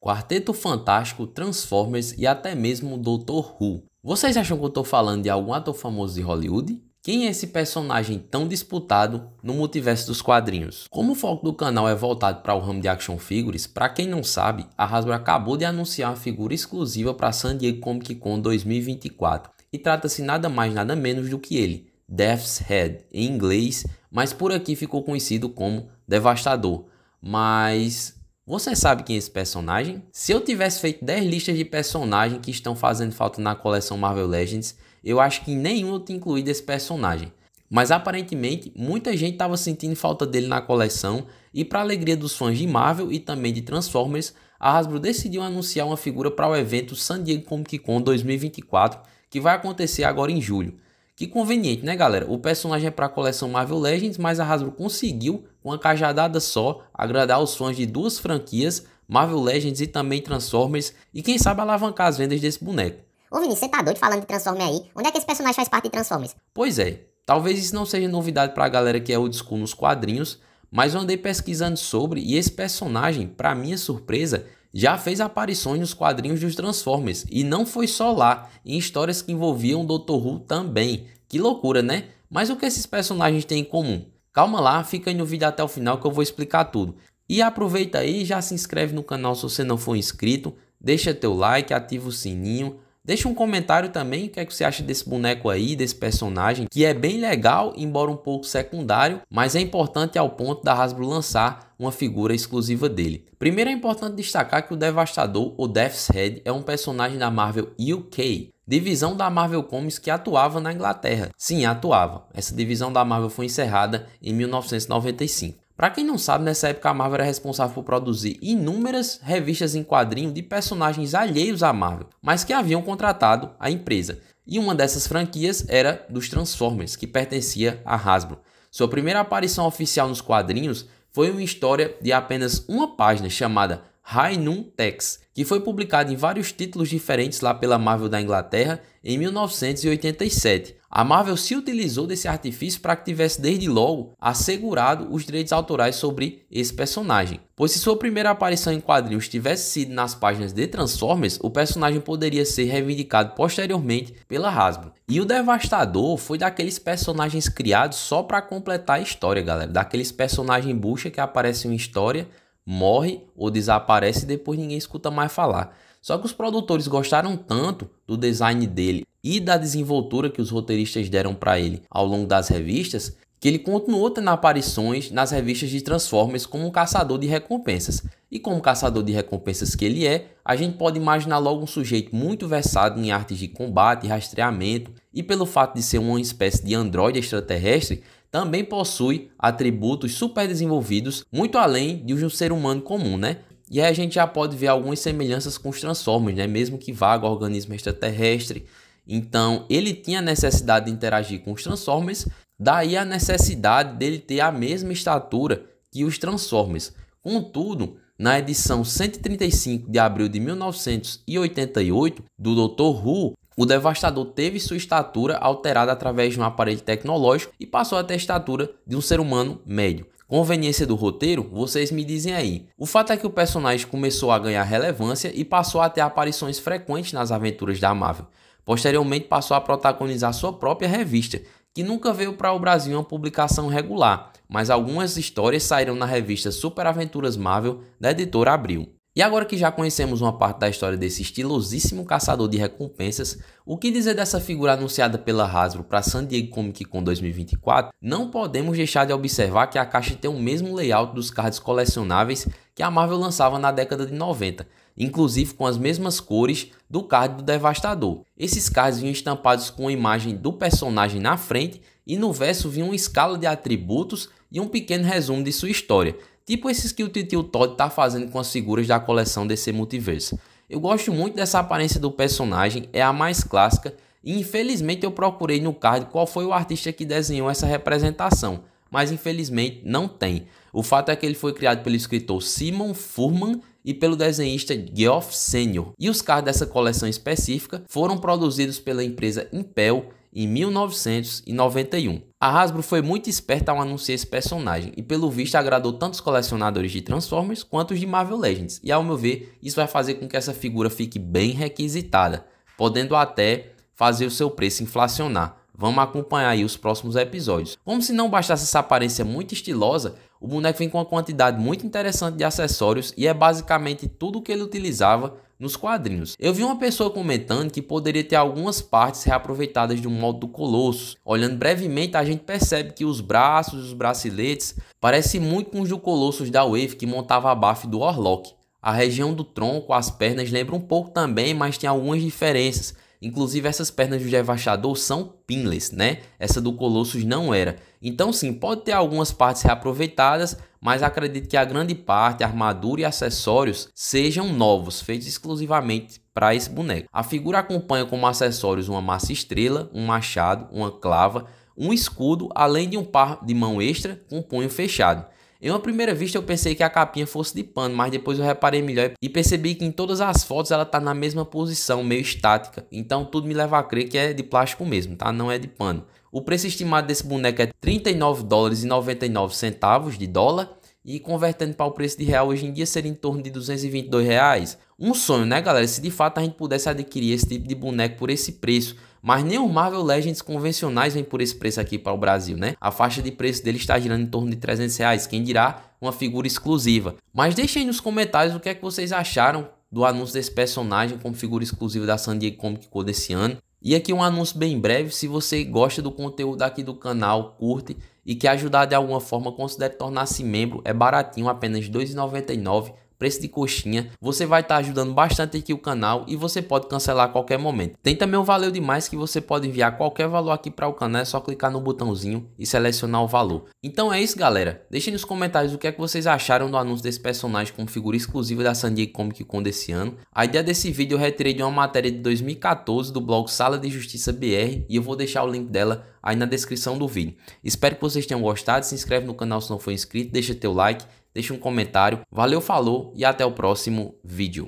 Quarteto Fantástico, Transformers e até mesmo Doutor Who. Vocês acham que eu estou falando de algum ator famoso de Hollywood? Quem é esse personagem tão disputado no multiverso dos quadrinhos? Como o foco do canal é voltado para o ramo de action figures, para quem não sabe, a Hasbro acabou de anunciar uma figura exclusiva para San Diego Comic Con 2024 e trata-se nada mais nada menos do que ele, Death's Head em inglês, mas por aqui ficou conhecido como Devastador. Mas você sabe quem é esse personagem? Se eu tivesse feito 10 listas de personagens que estão fazendo falta na coleção Marvel Legends, eu acho que nenhum eu tinha incluído esse personagem. Mas aparentemente, muita gente estava sentindo falta dele na coleção e para alegria dos fãs de Marvel e também de Transformers, a Hasbro decidiu anunciar uma figura para o evento San Diego Comic Con 2024, que vai acontecer agora em julho. Que conveniente, né, galera? O personagem é para a coleção Marvel Legends, mas a Hasbro conseguiu, com uma cajadada só, agradar os fãs de duas franquias, Marvel Legends e também Transformers, e quem sabe alavancar as vendas desse boneco. Ô Vinícius, você tá doido falando de Transformers aí? Onde é que esse personagem faz parte de Transformers? Pois é, talvez isso não seja novidade para a galera que é old school nos quadrinhos, mas eu andei pesquisando sobre e esse personagem, para minha surpresa, já fez aparições nos quadrinhos dos Transformers, e não foi só lá, em histórias que envolviam o Dr. Who também. Que loucura, né? Mas o que esses personagens têm em comum? Calma lá, fica aí no vídeo até o final que eu vou explicar tudo. E aproveita aí, já se inscreve no canal se você não for inscrito, deixa teu like, ativa o sininho, Deixa um comentário também o que é que você acha desse boneco aí, desse personagem, que é bem legal, embora um pouco secundário, mas é importante ao ponto da Hasbro lançar uma figura exclusiva dele. Primeiro é importante destacar que o Devastador, ou Death's Head, é um personagem da Marvel UK, divisão da Marvel Comics que atuava na Inglaterra. Sim, atuava. Essa divisão da Marvel foi encerrada em 1995. Para quem não sabe, nessa época a Marvel era responsável por produzir inúmeras revistas em quadrinho de personagens alheios à Marvel, mas que haviam contratado a empresa. E uma dessas franquias era dos Transformers, que pertencia à Hasbro. Sua primeira aparição oficial nos quadrinhos foi uma história de apenas uma página chamada High Noon Tex, que foi publicada em vários títulos diferentes lá pela Marvel da Inglaterra em 1987 a Marvel se utilizou desse artifício para que tivesse desde logo assegurado os direitos autorais sobre esse personagem. Pois se sua primeira aparição em quadrinhos tivesse sido nas páginas de Transformers, o personagem poderia ser reivindicado posteriormente pela Hasbro. E o Devastador foi daqueles personagens criados só para completar a história, galera. Daqueles personagens bucha que aparecem em história, morre ou desaparece e depois ninguém escuta mais falar. Só que os produtores gostaram tanto do design dele e da desenvoltura que os roteiristas deram para ele ao longo das revistas, que ele continuou tendo aparições nas revistas de Transformers como um caçador de recompensas. E como caçador de recompensas que ele é, a gente pode imaginar logo um sujeito muito versado em artes de combate, rastreamento, e pelo fato de ser uma espécie de androide extraterrestre, também possui atributos super desenvolvidos, muito além de um ser humano comum, né? E aí a gente já pode ver algumas semelhanças com os Transformers, né? Mesmo que vaga organismo extraterrestre, então ele tinha necessidade de interagir com os Transformers, daí a necessidade dele ter a mesma estatura que os Transformers. Contudo, na edição 135 de abril de 1988 do Dr. Who, o Devastador teve sua estatura alterada através de um aparelho tecnológico e passou a ter a estatura de um ser humano médio. Conveniência do roteiro? Vocês me dizem aí. O fato é que o personagem começou a ganhar relevância e passou a ter aparições frequentes nas aventuras da Marvel. Posteriormente passou a protagonizar sua própria revista, que nunca veio para o Brasil uma publicação regular, mas algumas histórias saíram na revista Super Aventuras Marvel da editora Abril. E agora que já conhecemos uma parte da história desse estilosíssimo caçador de recompensas, o que dizer dessa figura anunciada pela Hasbro para San Diego Comic Con 2024? Não podemos deixar de observar que a caixa tem o mesmo layout dos cards colecionáveis que a Marvel lançava na década de 90, inclusive com as mesmas cores do card do Devastador. Esses cards vinham estampados com a imagem do personagem na frente e no verso vinha uma escala de atributos e um pequeno resumo de sua história, tipo esses que o Titio Todd está fazendo com as figuras da coleção DC Multiverso. Eu gosto muito dessa aparência do personagem, é a mais clássica, e infelizmente eu procurei no card qual foi o artista que desenhou essa representação, mas infelizmente não tem. O fato é que ele foi criado pelo escritor Simon Furman e pelo desenhista Geoff Senior. E os carros dessa coleção específica foram produzidos pela empresa Impel em 1991. A Hasbro foi muito esperta ao anunciar esse personagem e pelo visto agradou tanto os colecionadores de Transformers quanto os de Marvel Legends. E ao meu ver, isso vai fazer com que essa figura fique bem requisitada, podendo até fazer o seu preço inflacionar. Vamos acompanhar aí os próximos episódios. Como se não bastasse essa aparência muito estilosa, o boneco vem com uma quantidade muito interessante de acessórios e é basicamente tudo o que ele utilizava nos quadrinhos. Eu vi uma pessoa comentando que poderia ter algumas partes reaproveitadas de um modo do Colosso. Olhando brevemente, a gente percebe que os braços e os braceletes parecem muito com os do Colossus da Wave que montava a BAF do Orlok. A região do tronco, as pernas lembram um pouco também, mas tem algumas diferenças Inclusive, essas pernas do Devastador são pinless, né? Essa do Colossus não era. Então, sim, pode ter algumas partes reaproveitadas, mas acredito que a grande parte, armadura e acessórios, sejam novos, feitos exclusivamente para esse boneco. A figura acompanha como acessórios uma massa estrela, um machado, uma clava, um escudo, além de um par de mão extra com punho fechado. Em uma primeira vista eu pensei que a capinha fosse de pano, mas depois eu reparei melhor e percebi que em todas as fotos ela tá na mesma posição, meio estática. Então tudo me leva a crer que é de plástico mesmo, tá? Não é de pano. O preço estimado desse boneco é 39 dólares e 99 centavos de dólar e convertendo para o preço de real hoje em dia seria em torno de 222 reais. Um sonho, né, galera? Se de fato a gente pudesse adquirir esse tipo de boneco por esse preço, mas nem os Marvel Legends convencionais vêm por esse preço aqui para o Brasil, né? A faixa de preço dele está girando em torno de 300 reais, quem dirá uma figura exclusiva. Mas deixem aí nos comentários o que é que vocês acharam do anúncio desse personagem como figura exclusiva da San Diego Comic Con desse ano. E aqui um anúncio bem breve, se você gosta do conteúdo aqui do canal, curte e quer ajudar de alguma forma, considere tornar-se membro, é baratinho, apenas R$ 2,99 preço de coxinha, você vai estar tá ajudando bastante aqui o canal e você pode cancelar a qualquer momento. Tem também o Valeu Demais que você pode enviar qualquer valor aqui para o canal, é só clicar no botãozinho e selecionar o valor. Então é isso galera, deixem nos comentários o que é que vocês acharam do anúncio desse personagem como figura exclusiva da San Diego Comic Con desse ano. A ideia desse vídeo eu retirei de uma matéria de 2014 do blog Sala de Justiça BR e eu vou deixar o link dela aí na descrição do vídeo. Espero que vocês tenham gostado, se inscreve no canal se não for inscrito, deixa teu like, deixe um comentário. Valeu, falou e até o próximo vídeo.